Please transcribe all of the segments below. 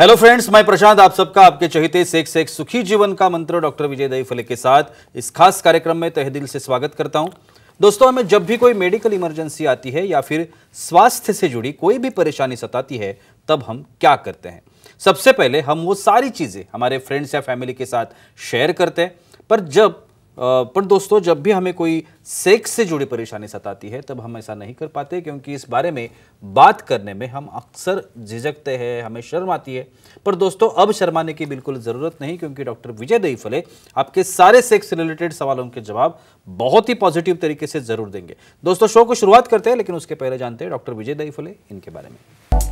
Hello friends मैं प्रशांत आप सबका आपके चहिते सेक सेक सुखी जीवन का मंत्र डॉक्टर विजय दई फले के साथ इस खास कार्यक्रम में तहे दिल से स्वागत करता हूं दोस्तों हमें जब भी कोई मेडिकल इमरजेंसी आती है या फिर स्वास्थ्य से जुड़ी कोई भी परेशानी सताती है तब हम क्या करते हैं सबसे पहले हम वो सारी चीज़ें हमारे फ्रेंड्स या फैमिली के साथ शेयर करते हैं पर जब पर दोस्तों जब भी हमें कोई सेक्स से जुड़ी परेशानी सताती है तब हम ऐसा नहीं कर पाते क्योंकि इस बारे में बात करने में हम अक्सर झिझकते हैं हमें शर्म आती है पर दोस्तों अब शर्माने की बिल्कुल ज़रूरत नहीं क्योंकि डॉक्टर विजय दई फले आपके सारे सेक्स रिलेटेड सवालों के जवाब बहुत ही पॉजिटिव तरीके से ज़रूर देंगे दोस्तों शो को शुरुआत करते हैं लेकिन उसके पहले जानते हैं डॉक्टर विजय दई फले इनके बारे में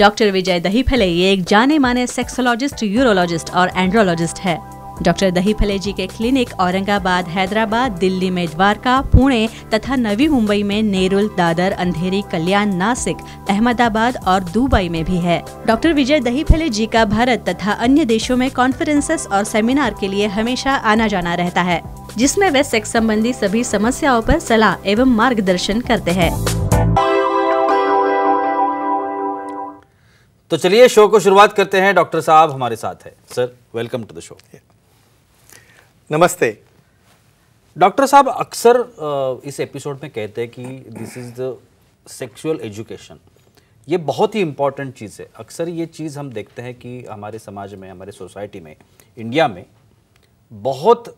डॉक्टर विजय दही फले ये एक जाने माने सेक्सोलॉजिस्ट यूरोलॉजिस्ट और एंड्रोलॉजिस्ट है डॉक्टर दही फले जी के क्लिनिक औरंगाबाद हैदराबाद दिल्ली में द्वारका पुणे तथा नवी मुंबई में नेरुल दादर अंधेरी कल्याण नासिक अहमदाबाद और दुबई में भी है डॉक्टर विजय दही फले जी का भारत तथा अन्य देशों में कॉन्फ्रेंसेस और सेमिनार के लिए हमेशा आना जाना रहता है जिसमें वे सेक्स संबंधी सभी समस्याओं पर सलाह एवं मार्गदर्शन करते हैं तो चलिए शो को शुरुआत करते हैं डॉक्टर साहब हमारे साथ है sir welcome to the show नमस्ते डॉक्टर साहब अक्सर इस एपिसोड में कहते हैं कि this is the sexual education ये बहुत ही इम्पॉर्टेंट चीज़ है अक्सर ये चीज़ हम देखते हैं कि हमारे समाज में हमारे सोसाइटी में इंडिया में बहुत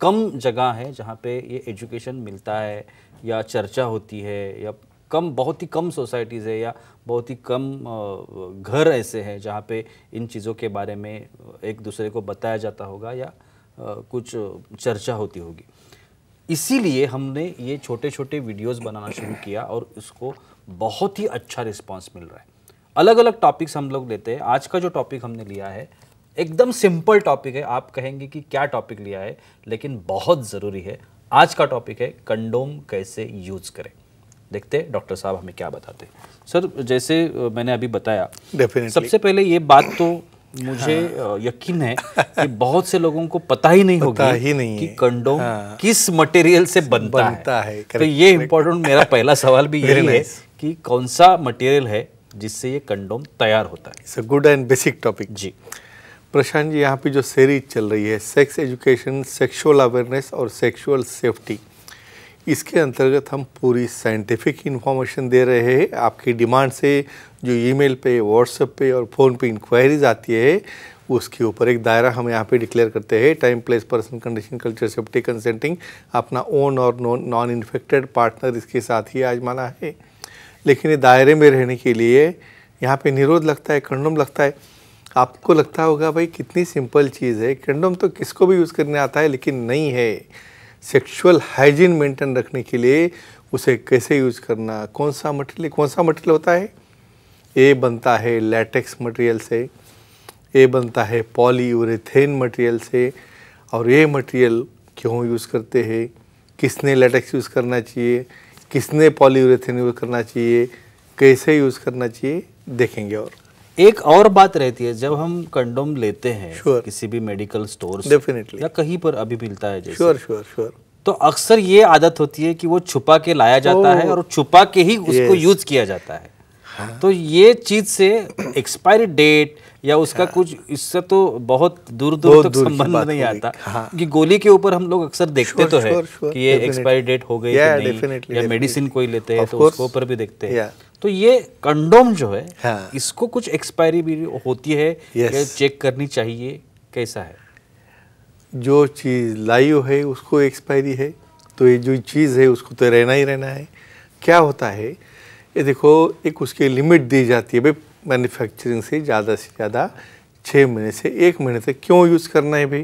कम जगह है जहाँ पे ये एजुकेशन मिलता है या चर्चा होती है या कम बहुत ही कम सोसाइटीज़ है या बहुत ही कम घर ऐसे हैं जहाँ पे इन चीज़ों के बारे में एक दूसरे को बताया जाता होगा या कुछ चर्चा होती होगी इसीलिए हमने ये छोटे छोटे वीडियोस बनाना शुरू किया और उसको बहुत ही अच्छा रिस्पांस मिल रहा है अलग अलग टॉपिक्स हम लोग लेते हैं आज का जो टॉपिक हमने लिया है एकदम सिंपल टॉपिक है आप कहेंगे कि क्या टॉपिक लिया है लेकिन बहुत ज़रूरी है आज का टॉपिक है कंडोम कैसे यूज़ करें देखते डॉक्टर साहब हमें क्या बताते हैं सर जैसे मैंने अभी बताया Definitely. सबसे पहले ये बात तो मुझे हाँ। यकीन है कि बहुत से लोगों को पता ही नहीं होगा ही नहीं कि कंडोम हाँ। किस मटेरियल से बनता, बनता है, है तो ये इम्पोर्टेंट मेरा पहला सवाल भी यही है कि कौन सा मटेरियल है जिससे ये कंडोम तैयार होता है good and basic topic ji Prashant ji यहाँ पे जो सीरीज चल रही है सेक्स एजुकेशन सेक्सुअल अवेयरनेस और सेक्सुअल सेफ्टी इसके अंतर्गत हम पूरी साइंटिफिक इन्फॉर्मेशन दे रहे हैं आपकी डिमांड से जो ईमेल पे व्हाट्सएप पे और फ़ोन पे इंक्वायरीज आती है उसके ऊपर एक दायरा हम यहाँ पे डिक्लेयर करते हैं time place person condition culture safety consenting अपना ओन और नॉन इन्फेक्टेड पार्टनर इसके साथ ही आजमाना है लेकिन ये दायरे में रहने के लिए यहाँ पे निरोध लगता है कंडम लगता है आपको लगता होगा भाई कितनी सिंपल चीज़ है कंडम तो किसको भी यूज़ करने आता है लेकिन नहीं है सेक्सुअल हाइजीन मेंटेन रखने के लिए उसे कैसे यूज करना कौन सा मटेरियल कौन सा मटेरियल होता है ए बनता है लैटेक्स मटेरियल से ए बनता है पॉलीयूरेथेन मटेरियल से और ये मटेरियल क्यों यूज़ करते हैं किसने लेटेक्स यूज़ करना चाहिए किसने पॉलीयूरेथेन यूज़ करना चाहिए कैसे यूज़ करना चाहिए देखेंगे और एक और बात रहती है जब हम कंडोम लेते हैं sure. किसी भी मेडिकल स्टोर डेफिनेटली या कहीं पर अभी मिलता है श्योर श्योर श्योर तो अक्सर ये आदत होती है कि वो छुपा के लाया जाता oh. है और छुपा के ही उसको yes. यूज किया जाता है हाँ। तो ये चीज से एक्सपायरी डेट या उसका हाँ। कुछ इससे तो बहुत दूर दूर तक संबंध नहीं आता हाँ। कि गोली के ऊपर हम लोग अक्सर देखते तो है कि ये एक्सपायरी डेट हो गई या, या मेडिसिन कोई लेते हैं तो उसके ऊपर भी देखते हैं तो ये कंडोम जो है हाँ। इसको कुछ एक्सपायरी भी होती है चेक करनी चाहिए कैसा है जो चीज़ लाइव है उसको एक्सपायरी है तो ये जो चीज़ है उसको तो रहना ही रहना है क्या होता है ये देखो एक उसकी लिमिट दी जाती है भाई मैन्युफैक्चरिंग से ज़्यादा से ज़्यादा छः महीने से एक महीने तक क्यों यूज़ करना है भाई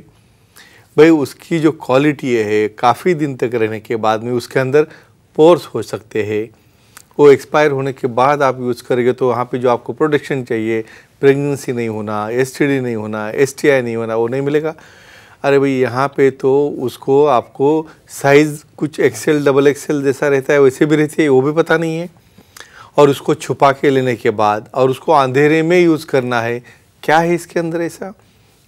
भाई उसकी जो क्वालिटी है काफ़ी दिन तक रहने के बाद में उसके अंदर पोर्स हो सकते हैं वो एक्सपायर होने के बाद आप यूज़ करेंगे तो वहाँ पे जो आपको प्रोटेक्शन चाहिए प्रेगनेंसी नहीं होना एस नहीं होना एस नहीं होना वो नहीं मिलेगा अरे भाई यहाँ पे तो उसको आपको साइज़ कुछ एक्सेल डबल एक्सेल जैसा रहता है वैसे भी रहती है वो भी पता नहीं है और उसको छुपा के लेने के बाद और उसको अंधेरे में यूज़ करना है क्या है इसके अंदर ऐसा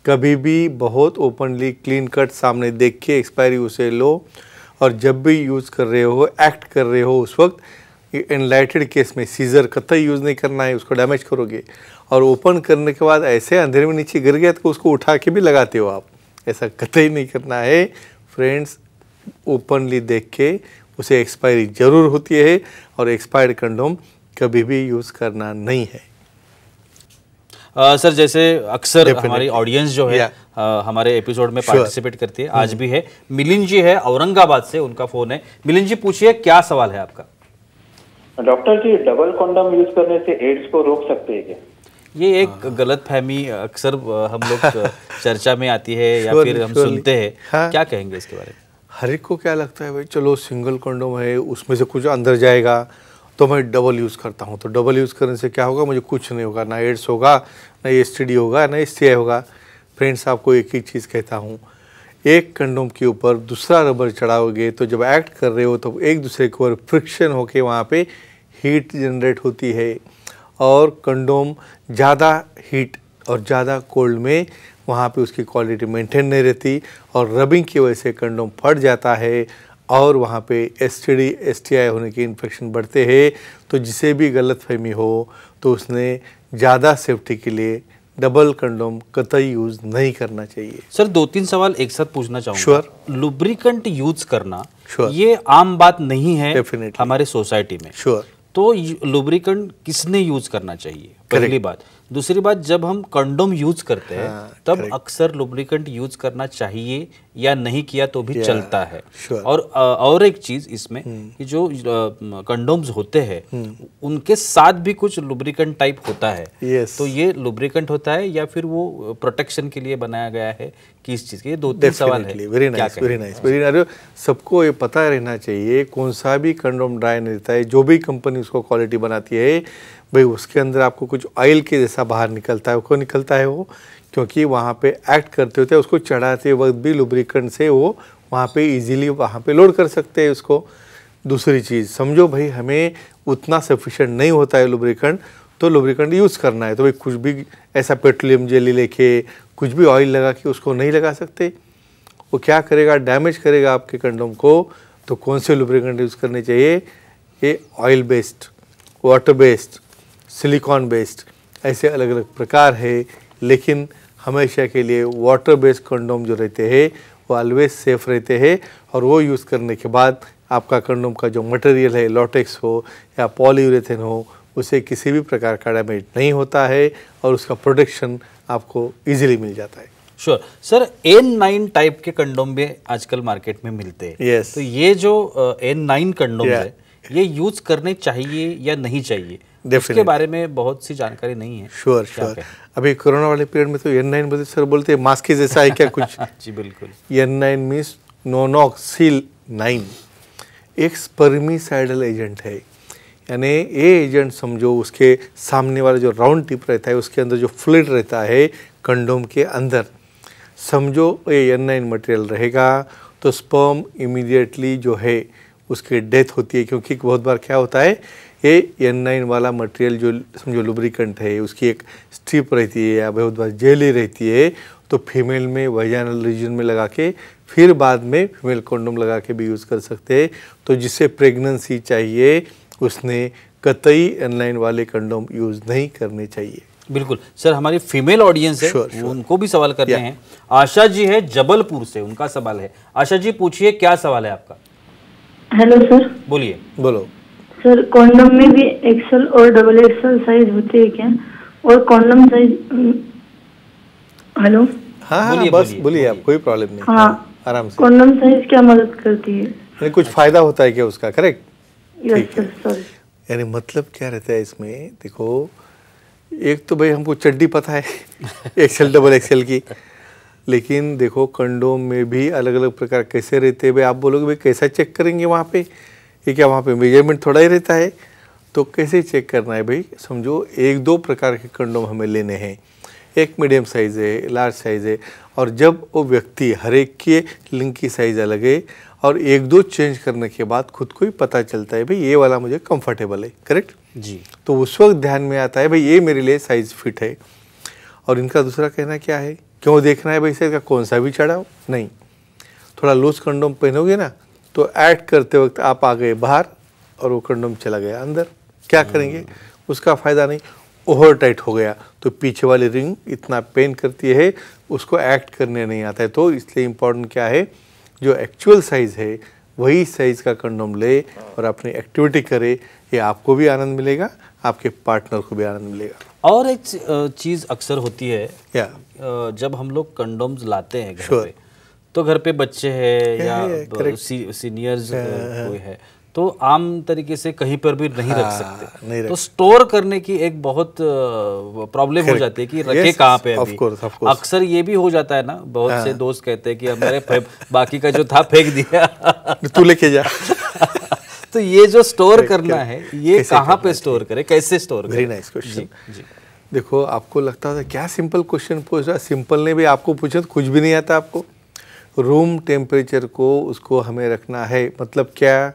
कभी भी बहुत ओपनली क्लीन कट सामने देख के एक्सपायरी उसे लो और जब भी यूज़ कर रहे हो एक्ट कर रहे हो उस वक्त एनलाइटेड केस में सीज़र कतई यूज़ नहीं करना है उसको डैमेज करोगे और ओपन करने के बाद ऐसे अंधेरे में नीचे गिर गया तो उसको उठा के भी लगाते हो आप ऐसा कतई नहीं करना है फ्रेंड्स ओपनली देख के उसे एक्सपायरी ज़रूर होती है और एक्सपायर्ड कंडोम कभी भी यूज़ करना नहीं है आ, सर जैसे अक्सर हमारी ऑडियंस जो है आ, हमारे एपिसोड में sure. पार्टिसिपेट करती है hmm. आज भी है मिलिन जी है औरंगाबाद से उनका फोन है मिलिन जी पूछिए क्या सवाल है आपका doctor ji double condom use करने से एड्स को रोक सकते हैं क्या ये एक गलत फहमी अक्सर हम लोग चर्चा में आती है या फिर हम सुनते हैं हाँ। क्या कहेंगे इसके बारे में हर एक को क्या लगता है भाई चलो सिंगल कंडोम है उसमें से कुछ अंदर जाएगा तो मैं डबल यूज़ करता हूँ तो डबल यूज़ करने से क्या होगा मुझे कुछ नहीं होगा ना एड्स होगा ना एस होगा ना एस होगा फ्रेंड्स आपको एक ही चीज़ कहता हूँ एक कंडोम के ऊपर दूसरा रबर चढ़ाओगे तो जब एक्ट कर रहे हो तो एक दूसरे के ऊपर फ्रिक्शन होके वहाँ पे हीट जनरेट होती है और कंडोम ज़्यादा हीट और ज़्यादा कोल्ड में वहाँ पे उसकी क्वालिटी मेंटेन नहीं रहती और रबिंग की वजह से कंडोम फट जाता है और वहाँ पे एसटीडी एसटीआई होने के इन्फेक्शन बढ़ते हैं तो जिसे भी गलत फहमी हो तो उसने ज़्यादा सेफ्टी के लिए डबल कंडोम कतई यूज़ नहीं करना चाहिए सर दो तीन सवाल एक साथ पूछना चाहूँगा श्योर लुब्रिकेंट यूज़ करना श्योर ये आम बात नहीं है डेफिनेटली हमारे सोसाइटी में श्योर तो लुब्रिकेंट किसने यूज़ करना चाहिए पहली बात दूसरी बात जब हम कंडोम यूज करते हैं हाँ, तब अक्सर लुब्रिकेंट यूज करना चाहिए या नहीं किया तो भी चलता है और और एक चीज इसमें हम्म. कि जो कंडोम्स होते हैं हम्म. उनके साथ भी कुछ लुब्रिकेंट टाइप होता है तो ये लुब्रिकेंट होता है या फिर वो प्रोटेक्शन के लिए बनाया गया है कि इस चीज के दो तीन सवाल है सबको ये पता रहना चाहिए कौन सा भी कंडोम ड्राई नहीं रहता है जो भी कंपनी उसको क्वालिटी बनाती है भाई उसके अंदर आपको कुछ ऑयल के जैसा बाहर निकलता है क्यों निकलता है वो क्योंकि वहाँ पे एक्ट करते होते हैं उसको चढ़ाते वक्त भी लुब्रिकेंट से वो वहाँ पे इजीली वहाँ पे लोड कर सकते हैं उसको दूसरी चीज़ समझो भाई हमें उतना सफिशेंट नहीं होता है लुब्रिकेंट तो लुब्रिकेंट यूज़ करना है तो भाई कुछ भी ऐसा पेट्रोलियम जेली लेके कुछ भी ऑयल लगा के उसको नहीं लगा सकते वो क्या करेगा डैमेज करेगा आपके कंडोम को तो कौन से लुब्रिकेंट यूज़ करने चाहिए ये oil based water based silicone based ऐसे अलग अलग प्रकार है लेकिन हमेशा के लिए वाटर बेस्ड कंडोम जो रहते हैं वो ऑलवेज सेफ़ रहते हैं और वो यूज़ करने के बाद आपका कंडोम का जो मटेरियल है लॉटेक्स हो या पॉलीयूरेथेन हो उसे किसी भी प्रकार का डैमेज नहीं होता है और उसका प्रोटेक्शन आपको इजीली मिल जाता है sure sir N nine type के कंडोम भी आजकल मार्केट में मिलते हैं yes. तो ये जो एन नाइन कंडोम है ये यूज करने चाहिए या नहीं चाहिए उसके बारे में बहुत सी जानकारी नहीं है श्योर श्योर अभी कोरोना वाले पीरियड में तो एन नाइन बोलते सर बोलते हैं मास्क ही जैसा है क्या कुछ जी बिल्कुल N nine means nonoxynol nine एक स्पर्मिसाइडल एजेंट है यानी ये एजेंट समझो उसके सामने वाला जो राउंड टिप रहता है उसके अंदर जो फ्लिड रहता है कंडोम के अंदर समझो ये एन नाइन मटेरियल रहेगा तो स्पर्म इमीडिएटली जो है उसकी डेथ होती है क्योंकि बहुत बार क्या होता है ये एन नाइन वाला मटेरियल जो समझो लुब्रिकेंट है उसकी एक स्ट्रिप रहती है या बहुत बार जेली रहती है तो फीमेल में वजाइनल रीजन में लगा के फिर बाद में फीमेल कंडोम लगा के भी यूज़ कर सकते हैं तो जिसे प्रेगनेंसी चाहिए उसने कतई एनलाइन वाले कंडोम यूज़ नहीं करने चाहिए बिल्कुल सर हमारी फीमेल ऑडियंस है sure, sure. उनको भी सवाल कर रहे हैं आशा जी है जबलपुर से उनका सवाल है आशा जी पूछिए क्या सवाल है आपका हेलो सर बोलिए बोलो सर कॉन्डम में भी एक्सल और डबल एक्सल साइज होते हैं क्या और कॉन्डम साइज हेलो हाँ हाँ बस बोलिए आप कोई प्रॉब्लम नहीं हाँ आराम से कॉन्डम साइज क्या मदद करती है यानी कुछ फायदा होता है क्या उसका करेक्ट ठीक है यानी मतलब क्या रहता है इसमें देखो एक तो भाई हमको चड्डी पता है एक्सेल डबल एक्सेल की लेकिन देखो कंडोम में भी अलग अलग प्रकार कैसे रहते हैं भाई आप बोलोगे भाई कैसा चेक करेंगे वहाँ पे ये क्या वहाँ पे मेजरमेंट थोड़ा ही रहता है तो कैसे चेक करना है भाई समझो एक दो प्रकार के कंडोम हमें लेने हैं एक मीडियम साइज़ है लार्ज साइज़ है और जब वो व्यक्ति हर एक के लिंक की साइज़ अलग है और एक दो चेंज करने के बाद खुद को ही पता चलता है भाई ये वाला मुझे कंफर्टेबल है करेक्ट जी तो उस वक्त ध्यान में आता है भाई ये मेरे लिए साइज़ फिट है और इनका दूसरा कहना क्या है क्यों देखना है भाई का कौन सा भी चढ़ाओ नहीं थोड़ा लूज कंडोम पहनोगे ना तो ऐड करते वक्त आप आ गए बाहर और वो कंडोम चला गया अंदर क्या हम्म। करेंगे उसका फ़ायदा नहीं ओवर टाइट हो गया तो पीछे वाली रिंग इतना पेन करती है उसको एक्ट करने नहीं आता है तो इसलिए इम्पोर्टेंट क्या है जो एक्चुअल साइज़ है वही साइज़ का कंडोम ले और अपनी एक्टिविटी करे ये आपको भी आनंद मिलेगा आपके पार्टनर को भी आनंद मिलेगा और एक चीज़ अक्सर होती है या जब हम लोग कंडोम्स लाते हैं घर sure. पे तो घर पे बच्चे हैं या सी, सीनियर्स हाँ, हाँ, हाँ। कोई है तो आम तरीके से कहीं पर भी नहीं रख सकते नहीं रख तो स्टोर करने की एक बहुत प्रॉब्लम हो जाती है कि रखे yes, कहाँ पे अभी अक्सर ये भी हो जाता है ना बहुत हाँ। से दोस्त कहते हैं कि हमारे बाकी का जो था फेंक दिया तू लेके जा तो ये जो स्टोर करना है ये कहाँ पे स्टोर करे कैसे स्टोर करें देखो आपको लगता था क्या सिंपल क्वेश्चन पूछ रहा सिंपल ने भी आपको पूछा तो कुछ भी नहीं आता आपको रूम टेम्परेचर को उसको हमें रखना है मतलब क्या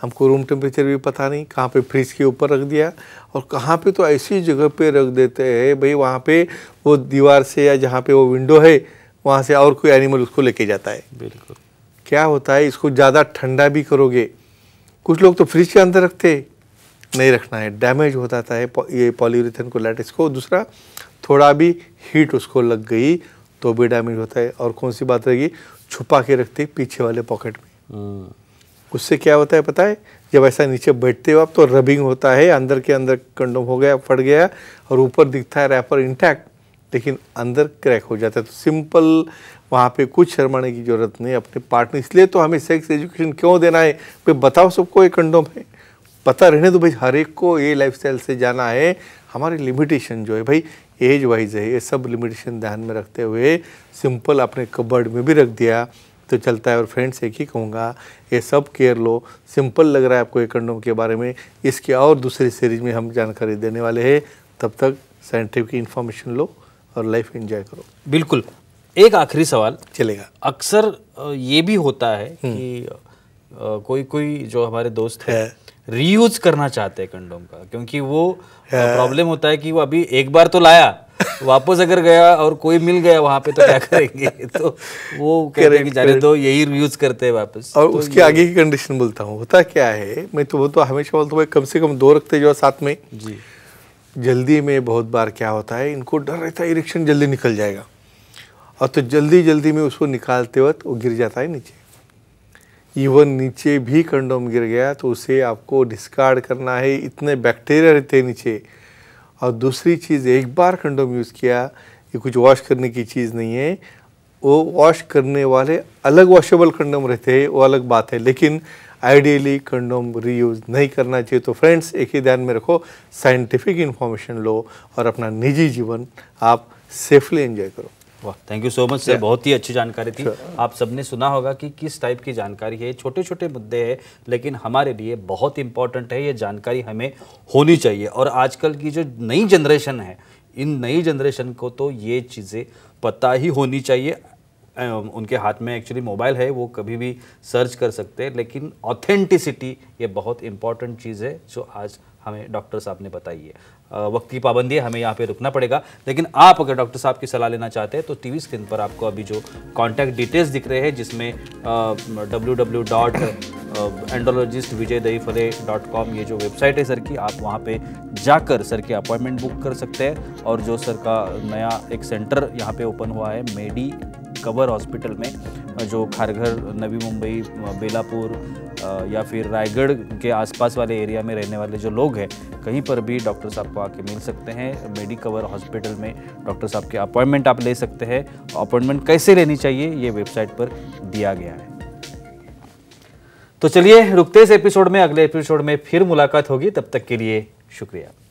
हमको रूम टेम्परेचर भी पता नहीं कहाँ पे फ्रिज के ऊपर रख दिया और कहाँ पे तो ऐसी जगह पे रख देते हैं भाई वहाँ पे वो दीवार से या जहाँ पे वो विंडो है वहाँ से और कोई एनिमल उसको लेके जाता है बिल्कुल क्या होता है इसको ज़्यादा ठंडा भी करोगे कुछ लोग तो फ्रिज के अंदर रखते नहीं रखना है डैमेज हो जाता है ये पॉलीरिथन को लैटिस को दूसरा थोड़ा भी हीट उसको लग गई तो भी डैमेज होता है और कौन सी बात रहेगी छुपा के रखते पीछे वाले पॉकेट में हम्म। उससे क्या होता है पता है जब ऐसा नीचे बैठते हो आप तो रबिंग होता है अंदर के अंदर कंडोम हो गया फट गया और ऊपर दिखता है रैपर इंटैक्ट लेकिन अंदर क्रैक हो जाता है तो सिंपल वहाँ पे कुछ शर्माने की जरूरत नहीं अपने पार्टनर इसलिए तो हमें सेक्स एजुकेशन क्यों देना है भाई बताओ सबको ये कंडोम है पता रहने दो भाई हर एक को ये लाइफ से जाना है हमारी लिमिटेशन जो है भाई एज वाइज है ये सब लिमिटेशन ध्यान में रखते हुए सिंपल अपने कबर्ड में भी रख दिया तो चलता है और फ्रेंड्स एक ही कहूँगा ये सब केयर लो सिंपल लग रहा है आपको ये कंडोम के बारे में इसके और दूसरी सीरीज में हम जानकारी देने वाले हैं तब तक साइंटिफिक इन्फॉर्मेशन लो और लाइफ इन्जॉय करो बिल्कुल एक आखिरी सवाल चलेगा अक्सर ये भी होता है हम्म। कि कोई कोई जो हमारे दोस्त है रीयूज करना चाहते हैं कंडोम का क्योंकि वो प्रॉब्लम होता है कि वो अभी एक बार तो लाया वापस अगर गया और कोई मिल गया वहां पे तो क्या करेंगे तो वो कह रहे हैं कि जाने दो यही यूज करते हैं वापस और तो उसके आगे की कंडीशन बोलता हूँ होता क्या है मैं तो वो तो हमेशा बोलता हूँ कम से कम दो रखते जो साथ में जी जल्दी में बहुत बार क्या होता है इनको डर रहता है इरेक्शन जल्दी निकल जाएगा और तो जल्दी जल्दी में उसको निकालते वक्त वो गिर जाता है नीचे इवन नीचे भी कंडोम गिर गया तो उसे आपको डिस्कार्ड करना है इतने बैक्टीरिया रहते हैं नीचे और दूसरी चीज़ एक बार कंडोम यूज़ किया ये कुछ वॉश करने की चीज़ नहीं है वो वॉश करने वाले अलग वॉशेबल कंडोम रहते हैं वो अलग बात है लेकिन आइडियली कंडोम रीयूज़ नहीं करना चाहिए तो फ्रेंड्स एक ही ध्यान में रखो साइंटिफिक इन्फॉर्मेशन लो और अपना निजी जीवन आप सेफली एंजॉय करो वाह thank you so much sir बहुत ही अच्छी जानकारी थी sure. आप सबने सुना होगा कि किस टाइप की जानकारी है छोटे छोटे मुद्दे हैं लेकिन हमारे लिए बहुत इंपॉर्टेंट है ये जानकारी हमें होनी चाहिए और आजकल की जो नई जनरेशन है इन नई जनरेशन को तो ये चीज़ें पता ही होनी चाहिए उनके हाथ में एक्चुअली मोबाइल है वो कभी भी सर्च कर सकते हैं लेकिन ऑथेंटिसिटी ये बहुत इंपॉर्टेंट चीज़ है जो आज हमें डॉक्टर साहब ने बताई है वक्त की पाबंदी है हमें यहाँ पे रुकना पड़ेगा लेकिन आप अगर डॉक्टर साहब की सलाह लेना चाहते हैं तो टीवी स्क्रीन पर आपको अभी जो कॉन्टैक्ट डिटेल्स दिख रहे हैं जिसमें W W dot andrologist Vijay Dahiphale dot com ये जो वेबसाइट है सर की आप वहाँ पे जाकर सर की अपॉइंटमेंट बुक कर सकते हैं और जो सर का नया एक सेंटर यहाँ पे ओपन हुआ है मेडी कवर हॉस्पिटल में जो खारघर नवी मुंबई बेलापुर या फिर रायगढ़ के आसपास वाले एरिया में रहने वाले जो लोग हैं कहीं पर भी डॉक्टर साहब को आके मिल सकते हैं मेडी कवर हॉस्पिटल में डॉक्टर साहब के अपॉइंटमेंट आप ले सकते हैं अपॉइंटमेंट कैसे लेनी चाहिए ये वेबसाइट पर दिया गया है तो चलिए रुकते इस एपिसोड में अगले एपिसोड में फिर मुलाकात होगी तब तक के लिए शुक्रिया